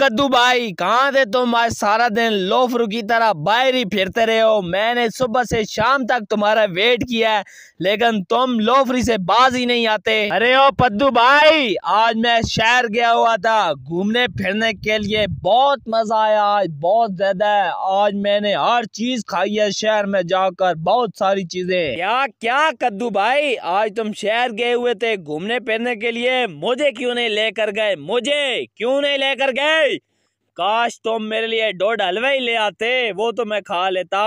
कद्दू भाई कहाँ थे तुम आज सारा दिन लोफरू की तरह बाहर ही फिरते रहे हो मैंने सुबह से शाम तक तुम्हारा वेट किया है लेकिन तुम लोफरी से बाज ही नहीं आते अरे ओ पद्दू भाई आज मैं शहर गया हुआ था घूमने फिरने के लिए बहुत मजा आया आज बहुत ज्यादा आज मैंने हर चीज खाई है शहर में जाकर बहुत सारी चीजें क्या क्या कद्दू भाई आज तुम शहर गए हुए थे घूमने फिरने के लिए मुझे क्यों नहीं लेकर गए मुझे क्यों नहीं लेकर गए काश तुम मेरे लिए डोडा हलवा ही ले आते वो तो मैं खा लेता